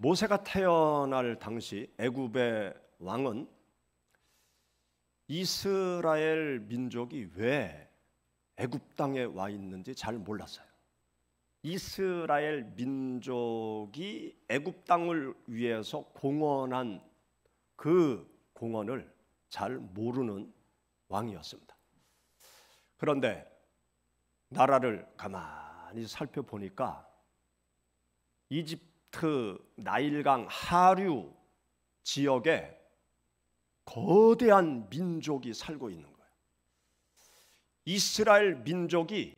모세가 태어날 당시 애굽의 왕은 이스라엘 민족이 왜 애굽 땅에 와 있는지 잘 몰랐어요. 이스라엘 민족이 애굽 땅을 위해서 공헌한 그 공헌을 잘 모르는 왕이었습니다. 그런데 나라를 가만히 살펴보니까 이집 이 그 나일강 하류 지역에 거대한 민족이 살고 있는 거예요. 이스라엘 민족이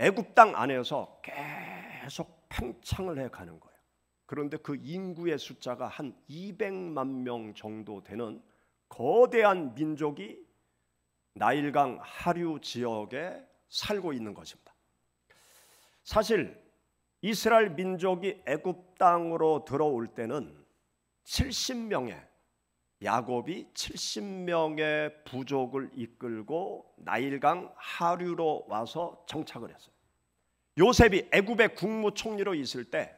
애굽 땅 안에서 계속 팽창을 해 가는 거예요. 그런데 그 인구의 숫자가 한 200만 명 정도 되는 거대한 민족이 나일강 하류 지역에 살고 있는 것입니다. 사실 이스라엘 민족이 애굽 땅으로 들어올 때는 70명의 야곱이 70명의 부족을 이끌고 나일강 하류로 와서 정착을 했어요. 요셉이 애굽의 국무총리로 있을 때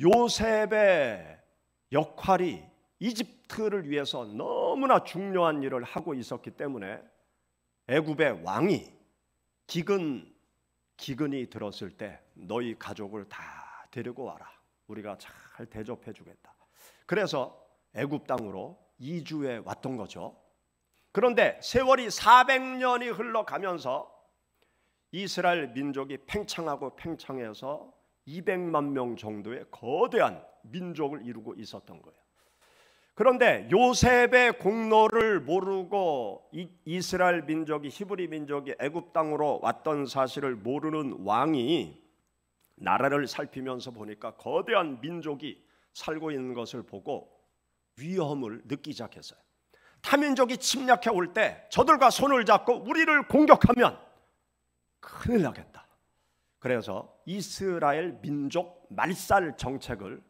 요셉의 역할이 이집트를 위해서 너무나 중요한 일을 하고 있었기 때문에 애굽의 왕이 기근 기근이 들었을 때 너희 가족을 다 데리고 와라. 우리가 잘 대접해 주겠다. 그래서 애굽 땅으로 이주해 왔던 거죠. 그런데 세월이 400년이 흘러가면서 이스라엘 민족이 팽창하고 팽창해서 200만 명 정도의 거대한 민족을 이루고 있었던 거예요. 그런데 요셉의 공로를 모르고 이스라엘 민족이 히브리 민족이 애굽 땅으로 왔던 사실을 모르는 왕이 나라를 살피면서 보니까 거대한 민족이 살고 있는 것을 보고 위험을 느끼기 시작했어요. 타민족이 침략해 올 때 저들과 손을 잡고 우리를 공격하면 큰일 나겠다. 그래서 이스라엘 민족 말살 정책을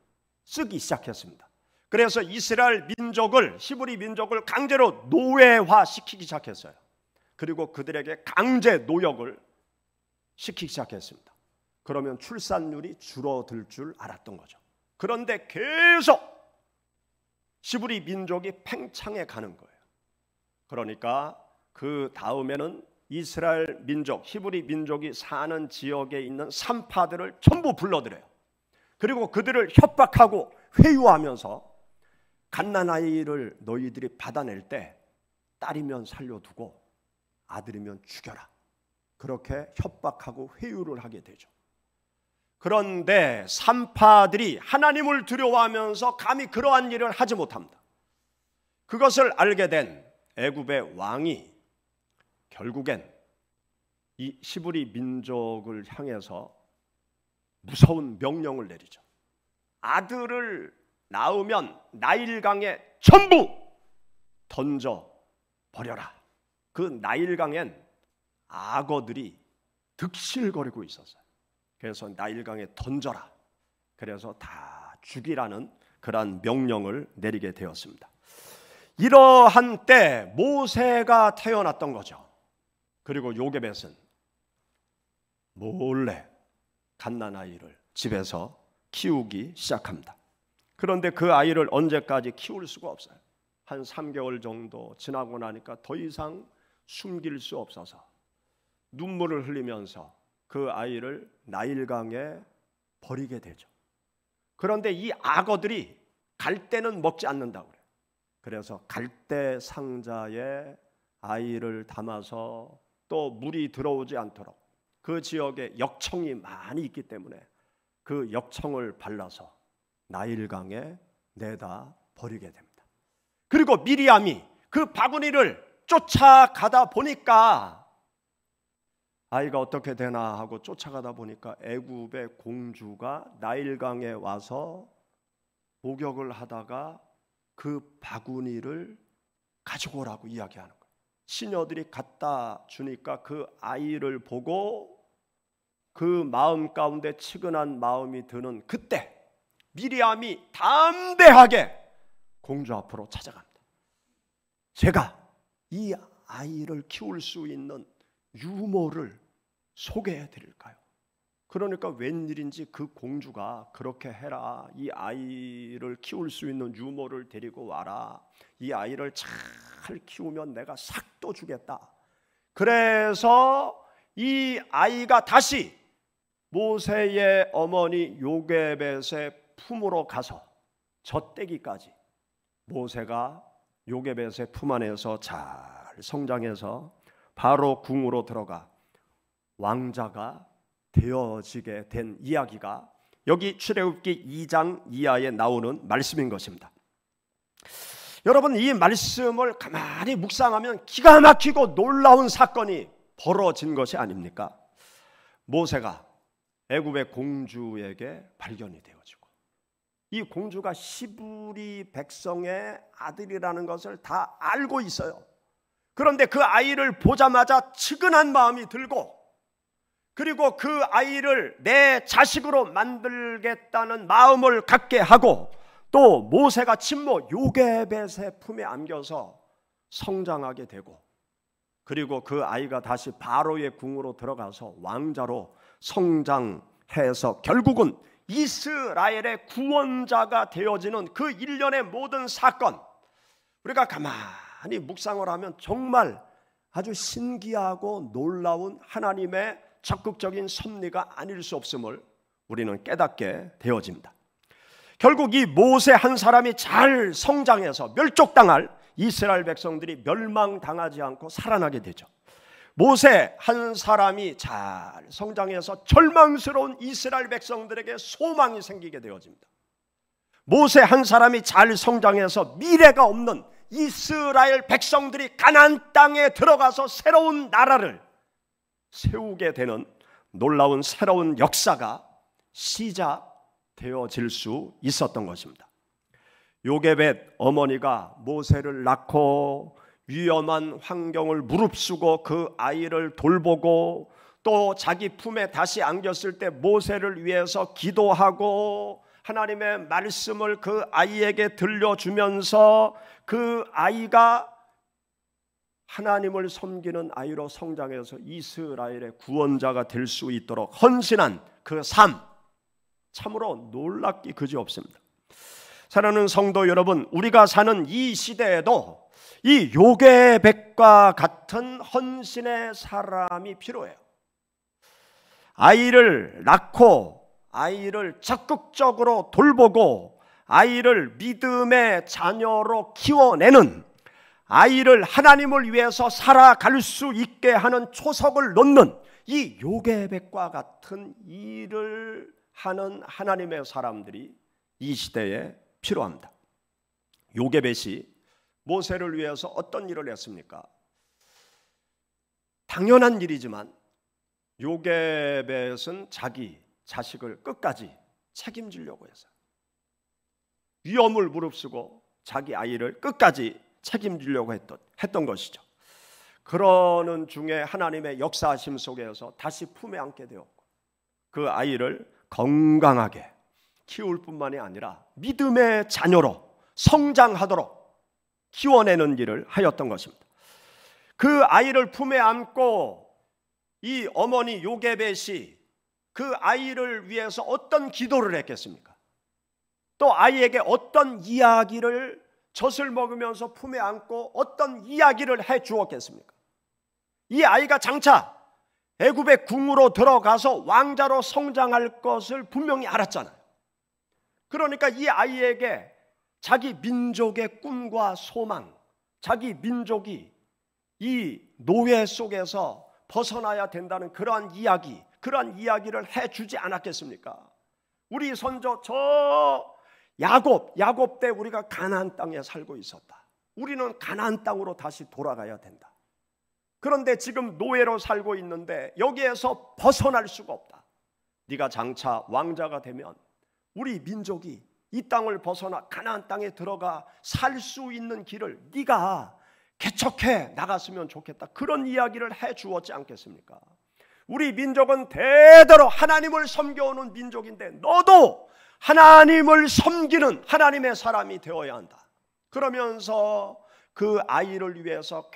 쓰기 시작했습니다. 그래서 이스라엘 민족을 히브리 민족을 강제로 노예화시키기 시작했어요. 그리고 그들에게 강제 노역을 시키기 시작했습니다. 그러면 출산율이 줄어들 줄 알았던 거죠. 그런데 계속 시브리 민족이 팽창해 가는 거예요. 그러니까 그 다음에는 이스라엘 민족, 히브리 민족이 사는 지역에 있는 산파들을 전부 불러들여요. 그리고 그들을 협박하고 회유하면서 갓난아이를 너희들이 받아낼 때 딸이면 살려두고 아들이면 죽여라. 그렇게 협박하고 회유를 하게 되죠. 그런데 산파들이 하나님을 두려워하면서 감히 그러한 일을 하지 못합니다. 그것을 알게 된 애굽의 왕이 결국엔 이 시부리 민족을 향해서 무서운 명령을 내리죠. 아들을 나오면 나일강에 전부 던져 버려라. 그 나일강엔 악어들이 득실거리고 있었어요. 그래서 나일강에 던져라. 그래서 다 죽이라는 그러한 명령을 내리게 되었습니다. 이러한 때 모세가 태어났던 거죠. 그리고 요게벳은 몰래 갓난 아이를 집에서 키우기 시작합니다. 그런데 그 아이를 언제까지 키울 수가 없어요. 한 3개월 정도 지나고 나니까 더 이상 숨길 수 없어서 눈물을 흘리면서 그 아이를 나일강에 버리게 되죠. 그런데 이 악어들이 갈대는 먹지 않는다고 그래요. 그래서 갈대 상자에 아이를 담아서 또 물이 들어오지 않도록 그 지역에 역청이 많이 있기 때문에 그 역청을 발라서 나일강에 내다 버리게 됩니다. 그리고 미리암이 그 바구니를 쫓아가다 보니까 아이가 어떻게 되나 하고 쫓아가다 보니까 애굽의 공주가 나일강에 와서 목욕을 하다가 그 바구니를 가지고 오라고 이야기하는 거예요. 시녀들이 갖다 주니까 그 아이를 보고 그 마음 가운데 측은한 마음이 드는 그때 미리암이 담대하게 공주 앞으로 찾아갑니다. 제가 이 아이를 키울 수 있는 유모를 소개해 드릴까요? 그러니까 웬일인지 그 공주가 그렇게 해라. 이 아이를 키울 수 있는 유모를 데리고 와라. 이 아이를 잘 키우면 내가 삭도 주겠다. 그래서 이 아이가 다시 모세의 어머니 요게벳의 품으로 가서 젖대기까지 모세가 요괴벳의품 안에서 잘 성장해서 바로 궁으로 들어가 왕자가 되어지게 된 이야기가 여기 출애굽기 2장 이하에 나오는 말씀인 것입니다. 여러분 이 말씀을 가만히 묵상하면 기가 막히고 놀라운 사건이 벌어진 것이 아닙니까? 모세가 애굽의 공주에게 발견이 되어지고 이 공주가 시부리 백성의 아들이라는 것을 다 알고 있어요. 그런데 그 아이를 보자마자 측은한 마음이 들고 그리고 그 아이를 내 자식으로 만들겠다는 마음을 갖게 하고 또 모세가 친모 요게벳의 품에 안겨서 성장하게 되고 그리고 그 아이가 다시 바로의 궁으로 들어가서 왕자로 성장해서 결국은 이스라엘의 구원자가 되어지는 그 일련의 모든 사건 우리가 가만히 묵상을 하면 정말 아주 신기하고 놀라운 하나님의 적극적인 섭리가 아닐 수 없음을 우리는 깨닫게 되어집니다. 결국 이 모세 한 사람이 잘 성장해서 멸족당할 이스라엘 백성들이 멸망당하지 않고 살아나게 되죠. 모세 한 사람이 잘 성장해서 절망스러운 이스라엘 백성들에게 소망이 생기게 되어집니다. 모세 한 사람이 잘 성장해서 미래가 없는 이스라엘 백성들이 가나 땅에 들어가서 새로운 나라를 세우게 되는 놀라운 새로운 역사가 시작되어질 수 있었던 것입니다. 요게벳 어머니가 모세를 낳고 위험한 환경을 무릅쓰고 그 아이를 돌보고 또 자기 품에 다시 안겼을 때 모세를 위해서 기도하고 하나님의 말씀을 그 아이에게 들려주면서 그 아이가 하나님을 섬기는 아이로 성장해서 이스라엘의 구원자가 될 수 있도록 헌신한 그 삶, 참으로 놀랍기 그지없습니다. 사랑하는 성도 여러분, 우리가 사는 이 시대에도 이 요괴백과 같은 헌신의 사람이 필요해요. 아이를 낳고 아이를 적극적으로 돌보고 아이를 믿음의 자녀로 키워내는 아이를 하나님을 위해서 살아갈 수 있게 하는 초석을 놓는 이 요괴백과 같은 일을 하는 하나님의 사람들이 이 시대에 필요합니다. 요괴벳이 모세를 위해서 어떤 일을 했습니까? 당연한 일이지만 요게벳은 자기 자식을 끝까지 책임지려고 해서 위험을 무릅쓰고 자기 아이를 끝까지 책임지려고 했던, 했던 것이죠. 그러는 중에 하나님의 역사심 속에서 다시 품에 안게 되었고 그 아이를 건강하게 키울 뿐만이 아니라 믿음의 자녀로 성장하도록 키워내는 일을 하였던 것입니다. 그 아이를 품에 안고 이 어머니 요게벳이 그 아이를 위해서 어떤 기도를 했겠습니까? 또 아이에게 어떤 이야기를 젖을 먹으면서 품에 안고 어떤 이야기를 해 주었겠습니까? 이 아이가 장차 애굽의 궁으로 들어가서 왕자로 성장할 것을 분명히 알았잖아요. 그러니까 이 아이에게 자기 민족의 꿈과 소망, 자기 민족이 이 노예 속에서 벗어나야 된다는 그러한 이야기, 그러한 이야기를 해 주지 않았겠습니까? 우리 선조 저 야곱, 야곱 때 우리가 가나안 땅에 살고 있었다. 우리는 가나안 땅으로 다시 돌아가야 된다. 그런데 지금 노예로 살고 있는데 여기에서 벗어날 수가 없다. 네가 장차 왕자가 되면 우리 민족이 이 땅을 벗어나 가나안 땅에 들어가 살 수 있는 길을 네가 개척해 나갔으면 좋겠다. 그런 이야기를 해 주었지 않겠습니까? 우리 민족은 대대로 하나님을 섬겨오는 민족인데 너도 하나님을 섬기는 하나님의 사람이 되어야 한다. 그러면서 그 아이를 위해서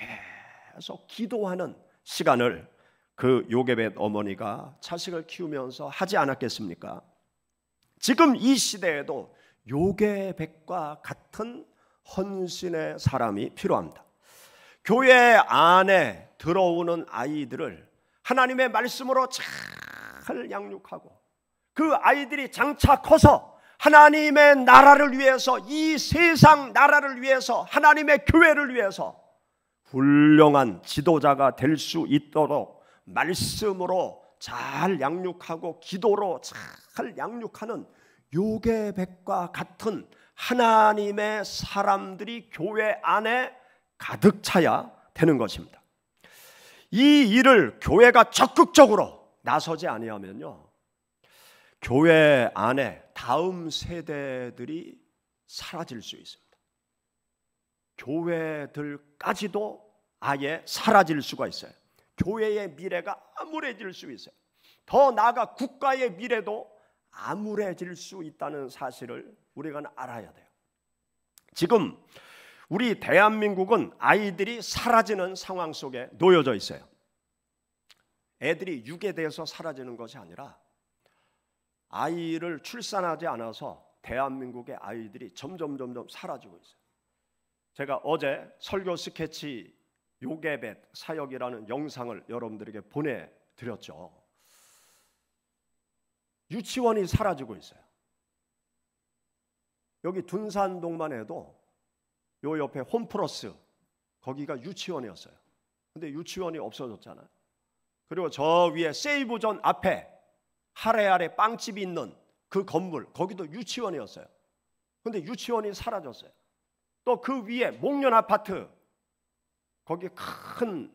계속 기도하는 시간을 그 요괴벳 어머니가 자식을 키우면서 하지 않았겠습니까? 지금 이 시대에도 요괴백과 같은 헌신의 사람이 필요합니다. 교회 안에 들어오는 아이들을 하나님의 말씀으로 잘 양육하고 그 아이들이 장차 커서 하나님의 나라를 위해서 이 세상 나라를 위해서 하나님의 교회를 위해서 훌륭한 지도자가 될 수 있도록 말씀으로 잘 양육하고 기도로 잘 양육하는 요괴백과 같은 하나님의 사람들이 교회 안에 가득 차야 되는 것입니다. 이 일을 교회가 적극적으로 나서지 아니하면요. 교회 안에 다음 세대들이 사라질 수 있습니다. 교회들까지도 아예 사라질 수가 있어요. 교회의 미래가 암울해질 수 있어요. 더 나아가 국가의 미래도 암울해질 수 있다는 사실을 우리가 알아야 돼요. 지금 우리 대한민국은 아이들이 사라지는 상황 속에 놓여져 있어요. 애들이 육에 대해서 사라지는 것이 아니라 아이를 출산하지 않아서 대한민국의 아이들이 점점 점점 사라지고 있어요. 제가 어제 설교 스케치 요괴벳 사역이라는 영상을 여러분들에게 보내드렸죠. 유치원이 사라지고 있어요. 여기 둔산동만 해도 요 옆에 홈플러스 거기가 유치원이었어요. 근데 유치원이 없어졌잖아요. 그리고 저 위에 세이브존 앞에 하래 아래 빵집이 있는 그 건물 거기도 유치원이었어요. 근데 유치원이 사라졌어요. 또 그 위에 목련 아파트 거기 큰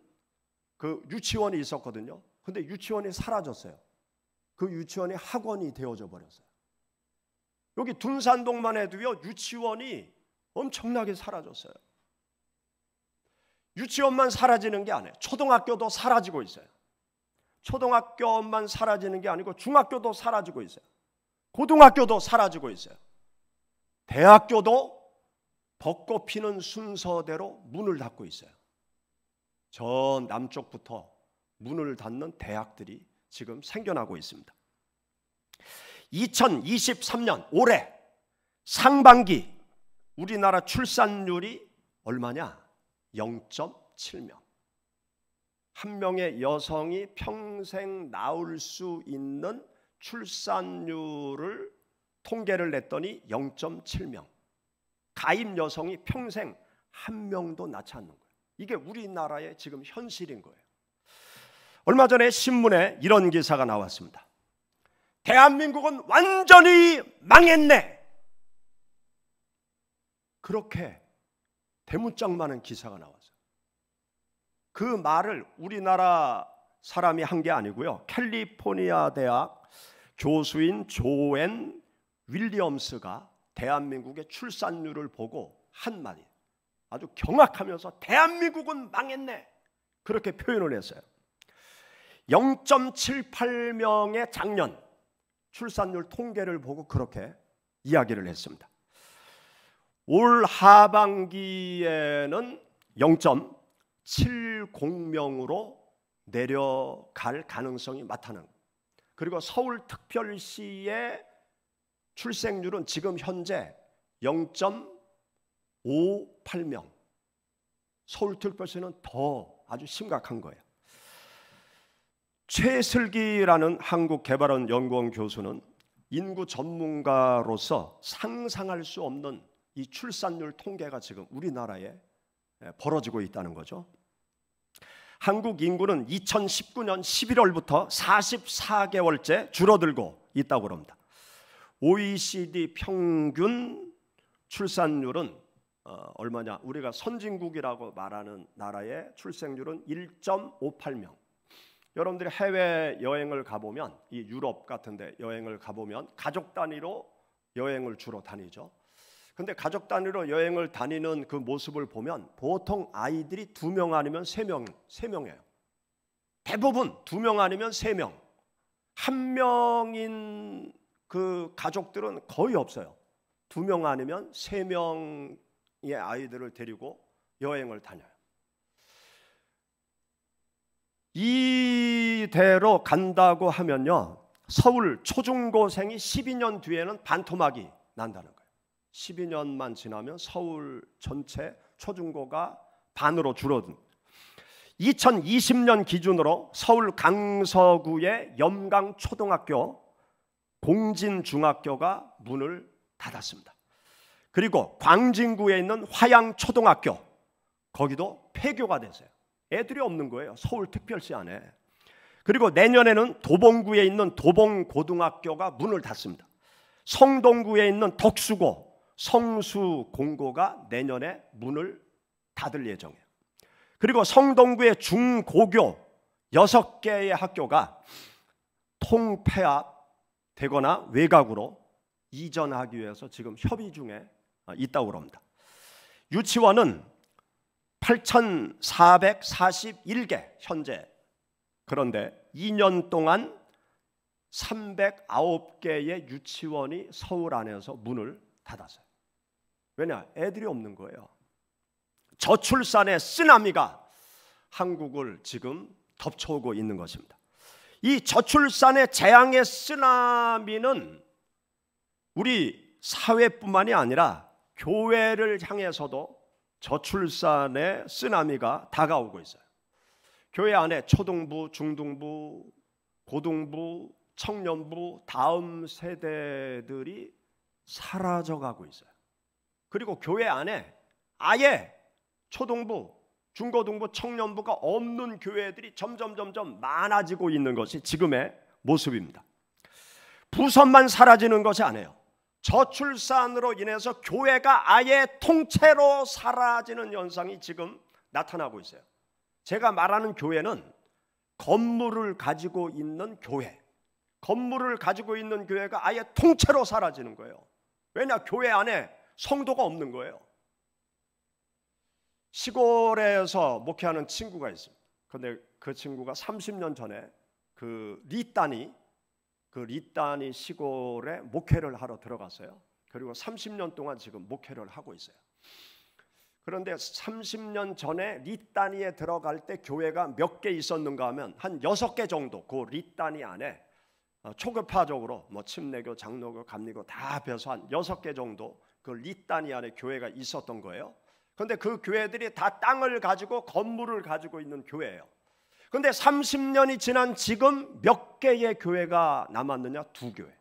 그 유치원이 있었거든요. 근데 유치원이 사라졌어요. 그유치원이 학원이 되어져 버렸어요. 여기 둔산동만 해도요, 유치원이 엄청나게 사라졌어요. 유치원만 사라지는 게 아니에요. 초등학교도 사라지고 있어요. 초등학교만 사라지는 게 아니고 중학교도 사라지고 있어요. 고등학교도 사라지고 있어요. 대학교도 벚꽃 피는 순서대로 문을 닫고 있어요. 저 남쪽부터 문을 닫는 대학들이 지금 생겨나고 있습니다. 2023년 올해 상반기 우리나라 출산율이 얼마냐? 0.7명. 한 명의 여성이 평생 낳을 수 있는 출산율을 통계를 냈더니 0.7명. 가입 여성이 평생 한 명도 낳지 않는 거예요. 이게 우리나라의 지금 현실인 거예요. 얼마 전에 신문에 이런 기사가 나왔습니다. 대한민국은 완전히 망했네. 그렇게 대문짝 많은 기사가 나왔어요. 그 말을 우리나라 사람이 한 게 아니고요. 캘리포니아 대학 교수인 조앤 윌리엄스가 대한민국의 출산율을 보고 한 말이 아주 경악하면서 대한민국은 망했네. 그렇게 표현을 했어요. 0.78명의 작년 출산율 통계를 보고 그렇게 이야기를 했습니다. 올 하반기에는 0.70명으로 내려갈 가능성이 나타난 그리고 서울특별시의 출생률은 지금 현재 0.58명 서울특별시는 더 아주 심각한 거예요 최슬기라는 한국개발원 연구원 교수는 인구 전문가로서 상상할 수 없는 이 출산율 통계가 지금 우리나라에 예, 벌어지고 있다는 거죠. 한국 인구는 2019년 11월부터 44개월째 줄어들고 있다고 합니다. OECD 평균 출산율은 어, 얼마냐? 우리가 선진국이라고 말하는 나라의 출생률은 1.58명. 여러분들이 해외 여행을 가보면 이 유럽 같은데 여행을 가보면 가족 단위로 여행을 주로 다니죠. 근데 가족 단위로 여행을 다니는 그 모습을 보면 보통 아이들이 두 명 아니면 세 명, 세 명이에요. 대부분 두 명 아니면 세 명. 한 명인 그 가족들은 거의 없어요. 두 명 아니면 세 명의 아이들을 데리고 여행을 다녀요. 이대로 간다고 하면요. 서울 초중고생이 12년 뒤에는 반토막이 난다는 거예요. 12년만 지나면 서울 전체 초중고가 반으로 줄어든 2020년 기준으로 서울 강서구의 염강 초등학교 공진 중학교가 문을 닫았습니다. 그리고 광진구에 있는 화양 초등학교 거기도 폐교가 됐어요. 애들이 없는 거예요. 서울특별시 안에. 그리고 내년에는 도봉구에 있는 도봉고등학교가 문을 닫습니다. 성동구에 있는 덕수고, 성수공고가 내년에 문을 닫을 예정이에요. 그리고 성동구의 중고교 6개의 학교가 통폐합되거나 외곽으로 이전하기 위해서 지금 협의 중에 있다고 합니다. 유치원은 8,441개 현재 그런데 2년 동안 309개의 유치원이 서울 안에서 문을 닫았어요. 왜냐? 애들이 없는 거예요. 저출산의 쓰나미가 한국을 지금 덮쳐오고 있는 것입니다. 이 저출산의 재앙의 쓰나미는 우리 사회뿐만이 아니라 교회를 향해서도 저출산의 쓰나미가 다가오고 있어요. 교회 안에 초등부, 중등부, 고등부, 청년부, 다음 세대들이 사라져가고 있어요. 그리고 교회 안에 아예 초등부, 중고등부, 청년부가 없는 교회들이 점점 점점 많아지고 있는 것이 지금의 모습입니다. 부서만 사라지는 것이 아니에요. 저출산으로 인해서 교회가 아예 통째로 사라지는 현상이 지금 나타나고 있어요. 제가 말하는 교회는 건물을 가지고 있는 교회. 건물을 가지고 있는 교회가 아예 통째로 사라지는 거예요. 왜냐? 교회 안에 성도가 없는 거예요. 시골에서 목회하는 친구가 있습니다. 근데 그 친구가 30년 전에 그 리단이 그 리따니 시골에 목회를 하러 들어갔어요. 그리고 30년 동안 지금 목회를 하고 있어요. 그런데 30년 전에 리따니에 들어갈 때 교회가 몇 개 있었는가 하면 한 6개 정도 그 리따니 안에 어, 초급파적으로 뭐 침례교, 장로교, 감리교 다 합해서 한 6개 정도 그 리따니 안에 교회가 있었던 거예요. 근데 그 교회들이 다 땅을 가지고 건물을 가지고 있는 교회예요. 그런데 30년이 지난 지금 몇 개의 교회가 남았느냐? 두 교회.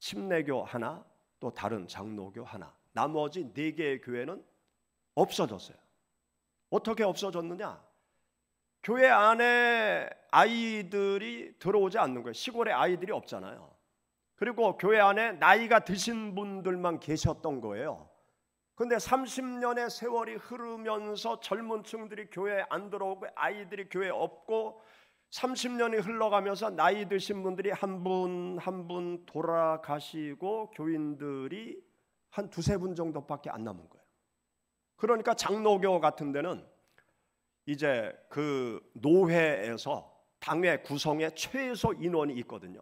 침례교 하나, 또 다른 장로교 하나. 나머지 네 개의 교회는 없어졌어요. 어떻게 없어졌느냐? 교회 안에 아이들이 들어오지 않는 거예요. 시골에 아이들이 없잖아요. 그리고 교회 안에 나이가 드신 분들만 계셨던 거예요. 근데 30년의 세월이 흐르면서 젊은 층들이 교회에 안 들어오고 아이들이 교회에 없고 30년이 흘러가면서 나이 드신 분들이 한분 한분 한 분 돌아가시고 교인들이 한 두세 분 정도밖에 안 남은 거예요. 그러니까 장로교 같은 데는 이제 그 노회에서 당의 구성에 최소 인원이 있거든요.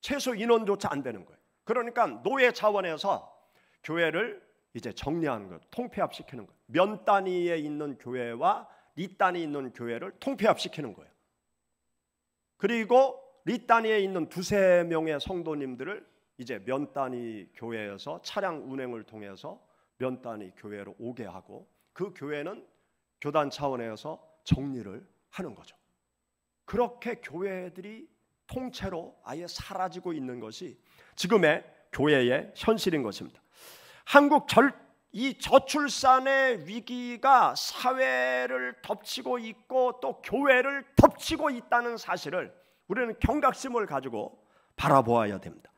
최소 인원조차 안 되는 거예요. 그러니까 노회 차원에서 교회를 이제 정리하는 것, 통폐합시키는 것. 면 단위에 있는 교회와 리 단위에 있는 교회를 통폐합시키는 거예요. 그리고 리 단위에 있는 두세 명의 성도님들을 이제 면 단위 교회에서 차량 운행을 통해서 면 단위 교회로 오게 하고 그 교회는 교단 차원에서 정리를 하는 거죠. 그렇게 교회들이 통째로 아예 사라지고 있는 것이 지금의 교회의 현실인 것입니다. 한국 절, 이 저출산의 위기가 사회를 덮치고 있고 또 교회를 덮치고 있다는 사실을 우리는 경각심을 가지고 바라보아야 됩니다.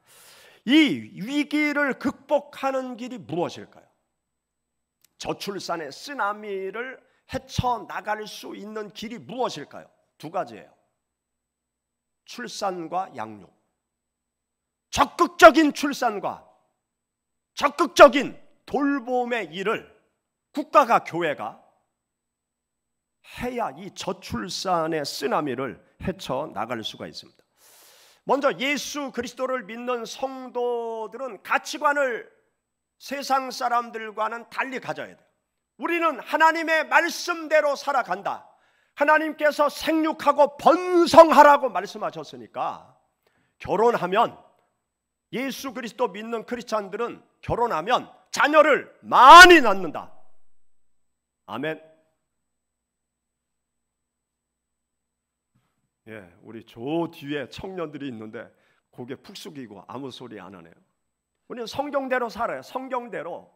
이 위기를 극복하는 길이 무엇일까요? 저출산의 쓰나미를 헤쳐나갈 수 있는 길이 무엇일까요? 두 가지예요. 출산과 양육. 적극적인 출산과 적극적인 돌봄의 일을 국가가 교회가 해야 이 저출산의 쓰나미를 헤쳐 나갈 수가 있습니다. 먼저 예수 그리스도를 믿는 성도들은 가치관을 세상 사람들과는 달리 가져야 돼요. 우리는 하나님의 말씀대로 살아간다. 하나님께서 생육하고 번성하라고 말씀하셨으니까 결혼하면 예수 그리스도 믿는 크리스찬들은 결혼하면 자녀를 많이 낳는다. 아멘. 예, 우리 저 뒤에 청년들이 있는데 고개 푹 숙이고 아무 소리 안 하네요. 우리는 성경대로 살아요. 성경대로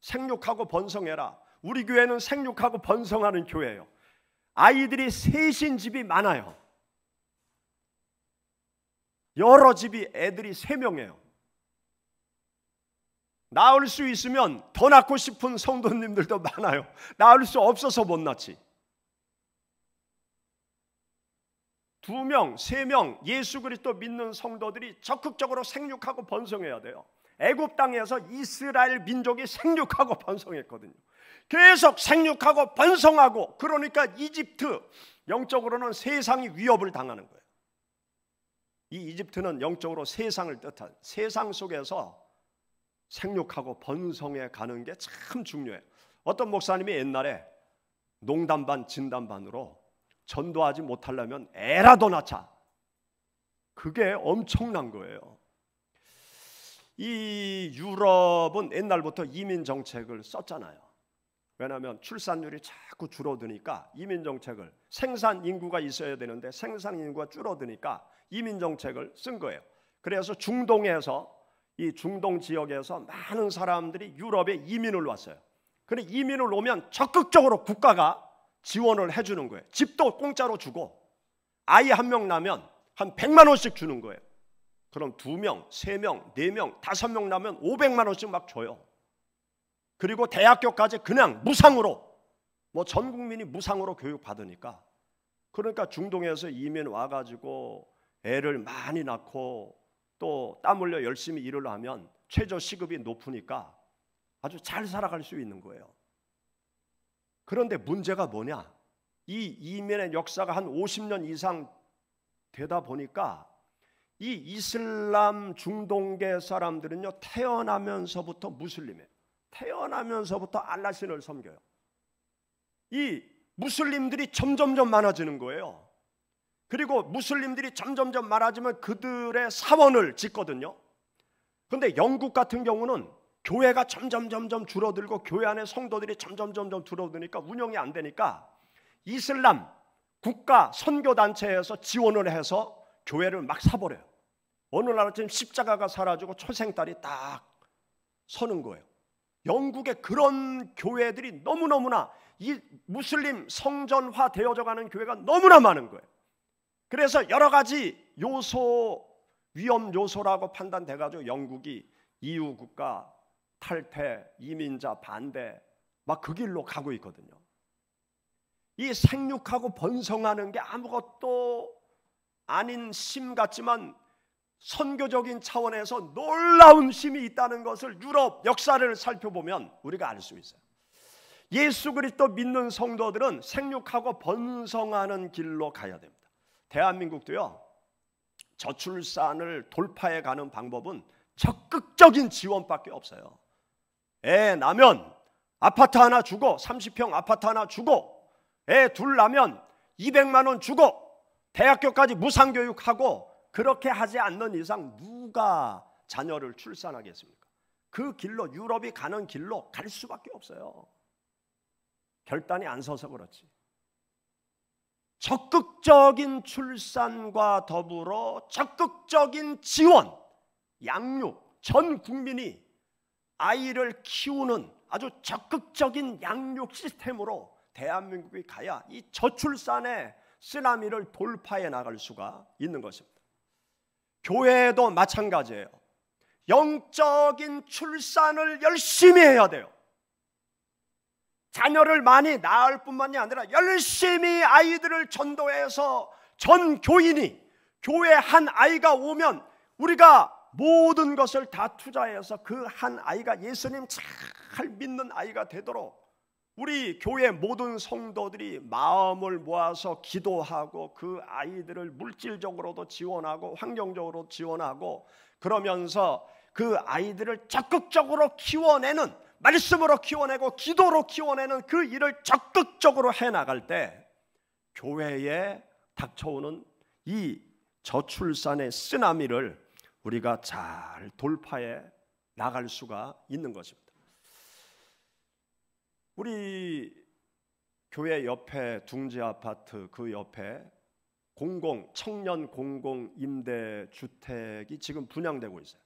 생육하고 번성해라. 우리 교회는 생육하고 번성하는 교회예요. 아이들이 셋인 집이 많아요. 여러 집이 애들이 세 명이에요. 낳을 수 있으면 더 낳고 싶은 성도님들도 많아요. 낳을 수 없어서 못 낳지. 두 명, 세 명 예수 그리스도 믿는 성도들이 적극적으로 생육하고 번성해야 돼요. 애굽 땅에서 이스라엘 민족이 생육하고 번성했거든요. 계속 생육하고 번성하고 그러니까 이집트 영적으로는 세상이 위협을 당하는 거예요. 이 이집트는 영적으로 세상을 뜻한 세상 속에서 생육하고 번성해 가는 게 참 중요해요. 어떤 목사님이 옛날에 농담 반 진담 반으로 전도하지 못하려면 애라도 낳자. 그게 엄청난 거예요. 이 유럽은 옛날부터 이민 정책을 썼잖아요. 왜냐하면 출산율이 자꾸 줄어드니까 이민 정책을 생산 인구가 있어야 되는데 생산 인구가 줄어드니까 이민 정책을 쓴 거예요. 그래서 중동에서 이 중동 지역에서 많은 사람들이 유럽에 이민을 왔어요. 근데 이민을 오면 적극적으로 국가가 지원을 해주는 거예요. 집도 공짜로 주고 아이 한 명 나면 한 100만 원씩 주는 거예요. 그럼 두 명, 세 명, 네 명, 다섯 명 나면 500만 원씩 막 줘요. 그리고 대학교까지 그냥 무상으로 뭐 전 국민이 무상으로 교육 받으니까 그러니까 중동에서 이민 와가지고 애를 많이 낳고 또 땀 흘려 열심히 일을 하면 최저 시급이 높으니까 아주 잘 살아갈 수 있는 거예요. 그런데 문제가 뭐냐? 이 이민의 역사가 한 50년 이상 되다 보니까 이 이슬람 중동계 사람들은요 태어나면서부터 무슬림이에요. 태어나면서부터 알라신을 섬겨요. 이 무슬림들이 점점점 많아지는 거예요. 그리고 무슬림들이 점점점 많아지면 그들의 사원을 짓거든요. 근데 영국 같은 경우는 교회가 점점점점 줄어들고 교회 안에 성도들이 점점점점 줄어드니까 운영이 안 되니까 이슬람 국가 선교단체에서 지원을 해서 교회를 막 사버려요. 어느 날 아침 십자가가 사라지고 초생딸이 딱 서는 거예요. 영국의 그런 교회들이 너무너무나 이 무슬림 성전화 되어져 가는 교회가 너무나 많은 거예요. 그래서 여러 가지 요소 위험 요소라고 판단돼 가지고 영국이 EU 국가 탈퇴, 이민자 반대 막 그 길로 가고 있거든요. 이 생육하고 번성하는 게 아무것도 아닌 심 같지만 선교적인 차원에서 놀라운 힘이 있다는 것을 유럽 역사를 살펴보면 우리가 알 수 있어요. 예수 그리스도 믿는 성도들은 생육하고 번성하는 길로 가야 됩니다. 대한민국도요. 저출산을 돌파해 가는 방법은 적극적인 지원밖에 없어요. 애 나면 아파트 하나 주고 30평 아파트 하나 주고 애둘 나면 200만 원 주고 대학교까지 무상교육하고 그렇게 하지 않는 이상 누가 자녀를 출산하겠습니까? 그 길로 유럽이 가는 길로 갈 수밖에 없어요. 결단이 안 서서 그렇지. 적극적인 출산과 더불어 적극적인 지원, 양육, 전 국민이 아이를 키우는 아주 적극적인 양육 시스템으로 대한민국이 가야 이 저출산의 쓰나미를 돌파해 나갈 수가 있는 것입니다. 교회도 마찬가지예요. 영적인 출산을 열심히 해야 돼요. 자녀를 많이 낳을 뿐만이 아니라 열심히 아이들을 전도해서 전 교인이 교회 한 아이가 오면 우리가 모든 것을 다 투자해서 그 한 아이가 예수님 잘 믿는 아이가 되도록 우리 교회 모든 성도들이 마음을 모아서 기도하고 그 아이들을 물질적으로도 지원하고 환경적으로 지원하고 그러면서 그 아이들을 적극적으로 키워내는 말씀으로 키워내고 기도로 키워내는 그 일을 적극적으로 해 나갈 때 교회에 닥쳐오는 이 저출산의 쓰나미를 우리가 잘 돌파해 나갈 수가 있는 것입니다. 우리 교회 옆에 둥지 아파트 그 옆에 공공 청년 공공 임대 주택이 지금 분양되고 있어요.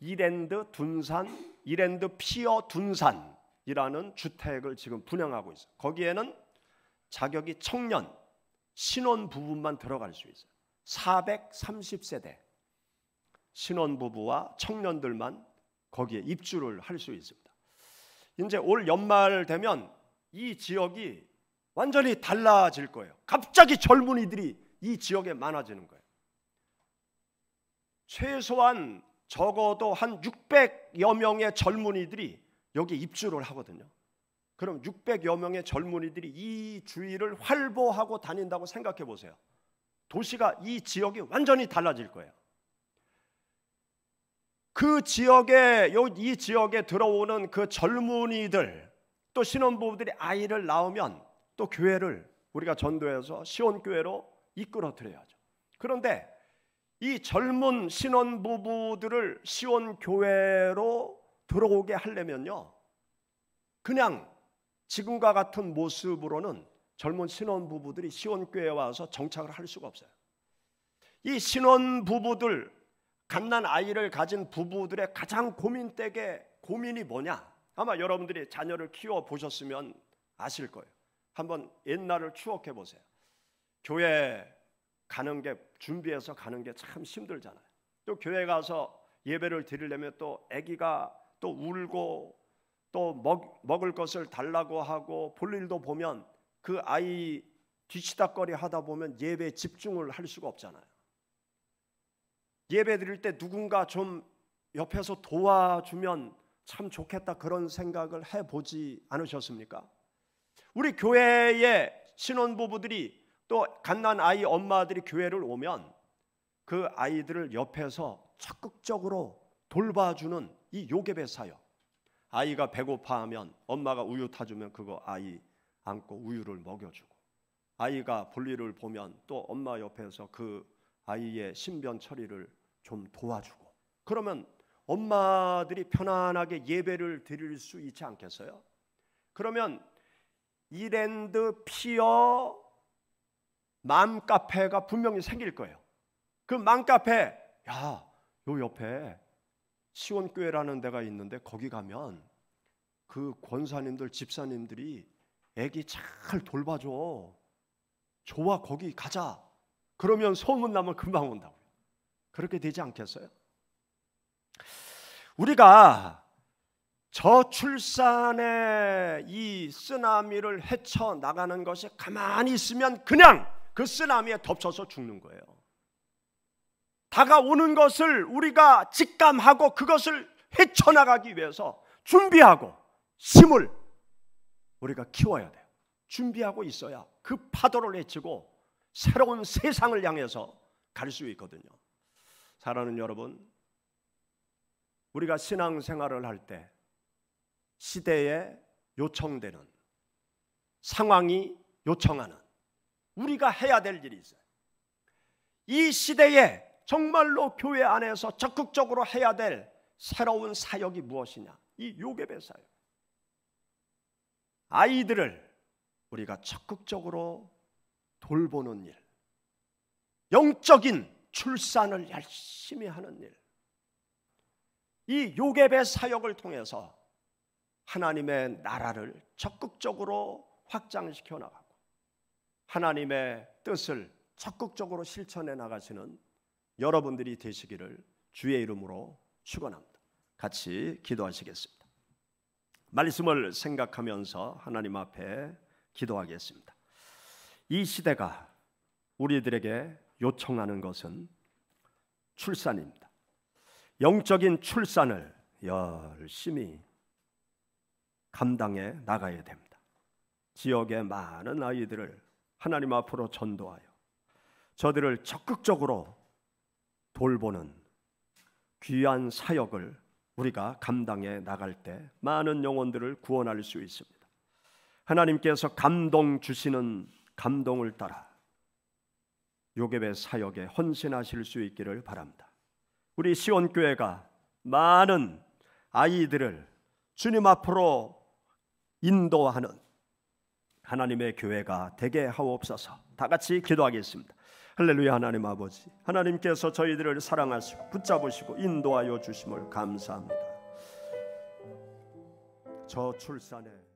이랜드 둔산 이랜드 피어 둔산이라는 주택을 지금 분양하고 있어요. 거기에는 자격이 청년 신혼 부부만 들어갈 수 있어요. 430세대 신혼 부부와 청년들만 거기에 입주를 할 수 있습니다. 이제 올 연말 되면 이 지역이 완전히 달라질 거예요. 갑자기 젊은이들이 이 지역에 많아지는 거예요. 최소한 적어도 한 600여 명의 젊은이들이 여기 입주를 하거든요. 그럼 600여 명의 젊은이들이 이 주위를 활보하고 다닌다고 생각해 보세요. 도시가 이 지역이 완전히 달라질 거예요. 그 지역에 이 지역에 들어오는 그 젊은이들 또 신혼부부들이 아이를 낳으면 또 교회를 우리가 전도해서 시온교회로 이끌어 드려야죠. 그런데 이 젊은 신혼부부들을 시온교회로 들어오게 하려면요. 그냥 지금과 같은 모습으로는 젊은 신혼부부들이 시온교회에 와서 정착을 할 수가 없어요. 이 신혼부부들 갓난 아이를 가진 부부들의 가장 고민되게 고민이 뭐냐? 아마 여러분들이 자녀를 키워 보셨으면 아실 거예요. 한번 옛날을 추억해 보세요. 교회 가는 게 준비해서 가는 게 참 힘들잖아요. 또 교회 가서 예배를 드리려면 또 아기가 또 울고 또 먹, 먹을 것을 달라고 하고 볼 일도 보면 그 아이 뒤치다거리 하다 보면 예배에 집중을 할 수가 없잖아요. 예배 드릴 때 누군가 좀 옆에서 도와주면 참 좋겠다 그런 생각을 해보지 않으셨습니까? 우리 교회의 신혼부부들이 또 갓난 아이 엄마들이 교회를 오면 그 아이들을 옆에서 적극적으로 돌봐주는 이 요괴배 사역. 아이가 배고파하면 엄마가 우유 타주면 그거 아이 안고 우유를 먹여주고 아이가 볼일을 보면 또 엄마 옆에서 그 아이의 신변 처리를 좀 도와주고 그러면 엄마들이 편안하게 예배를 드릴 수 있지 않겠어요? 그러면 이랜드 피어 맘카페가 분명히 생길 거예요. 그 맘카페 야, 요 옆에 시온교회라는 데가 있는데 거기 가면 그 권사님들 집사님들이 애기 잘 돌봐줘. 좋아 거기 가자. 그러면 소문 나면 금방 온다고. 그렇게 되지 않겠어요? 우리가 저출산의 이 쓰나미를 헤쳐 나가는 것이 가만히 있으면 그냥 그 쓰나미에 덮쳐서 죽는 거예요. 다가오는 것을 우리가 직감하고 그것을 헤쳐나가기 위해서 준비하고 힘을 우리가 키워야 돼요. 준비하고 있어야 그 파도를 헤치고 새로운 세상을 향해서 갈 수 있거든요. 사랑하는 여러분, 우리가 신앙생활을 할 때 시대에 요청되는 상황이 요청하는 우리가 해야 될 일이 있어요. 이 시대에 정말로 교회 안에서 적극적으로 해야 될 새로운 사역이 무엇이냐? 이 요괴배 사역. 아이들을 우리가 적극적으로 돌보는 일, 영적인 출산을 열심히 하는 일, 이 요괴배 사역을 통해서 하나님의 나라를 적극적으로 확장시켜 나가고 하나님의 뜻을 적극적으로 실천해 나가시는 여러분들이 되시기를 주의 이름으로 축원합니다. 같이 기도하시겠습니다. 말씀을 생각하면서 하나님 앞에 기도하겠습니다. 이 시대가 우리들에게 요청하는 것은 출산입니다. 영적인 출산을 열심히 감당해 나가야 됩니다. 지역의 많은 아이들을 하나님 앞으로 전도하여 저들을 적극적으로 돌보는 귀한 사역을 우리가 감당해 나갈 때 많은 영혼들을 구원할 수 있습니다. 하나님께서 감동 주시는 감동을 따라 요괴의 사역에 헌신하실 수 있기를 바랍니다. 우리 시온교회가 많은 아이들을 주님 앞으로 인도하는 하나님의 교회가 되게 하옵소서. 다 같이 기도하겠습니다. 할렐루야 하나님 아버지. 하나님께서 저희들을 사랑하시고 붙잡으시고 인도하여 주심을 감사합니다. 저 출산에